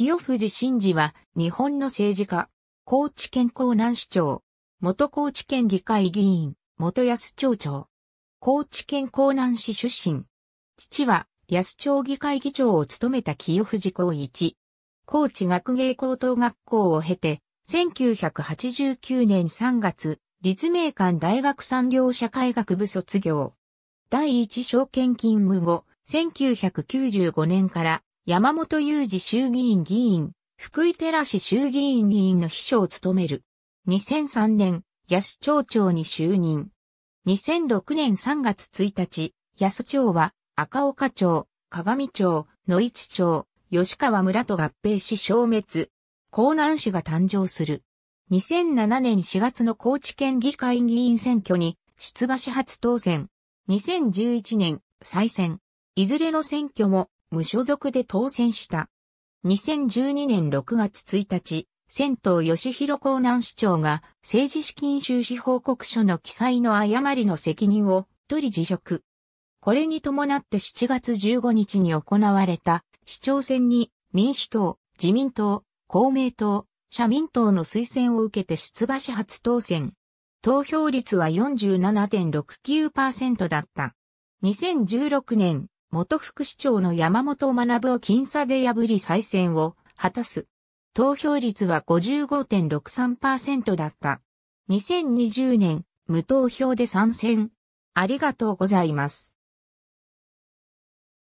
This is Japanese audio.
清藤真嗣は、日本の政治家、高知県江南市長、元高知県議会議員、元安町長。高知県江南市出身。父は、安町議会議長を務めた清藤光一。高知学芸高等学校を経て、1989年3月、立命館大学産業社会学部卒業。第一証券勤務後、1995年から山本雄二衆議院議員、福井寺市衆議院議員の秘書を務める。2003年、安町長に就任。2006年3月1日、安町は赤岡町、鏡町、野市町、吉川村と合併し消滅。江南市が誕生する。2007年4月の高知県議会議員選挙に出馬し初当選。2011年再選。いずれの選挙も無所属で当選した。2012年6月1日、仙東義弘港南市長が政治資金収支報告書の記載の誤りの責任を取り辞職。これに伴って7月15日に行われた市長選に民主党、自民党、公明党、社民党の推薦を受けて出馬し初当選。投票率は47.69%だった。2016年元副市長の山本学を僅差で破り再選を果たす。投票率は55.63%だった。2020年、無投票で参戦。ありがとうございます。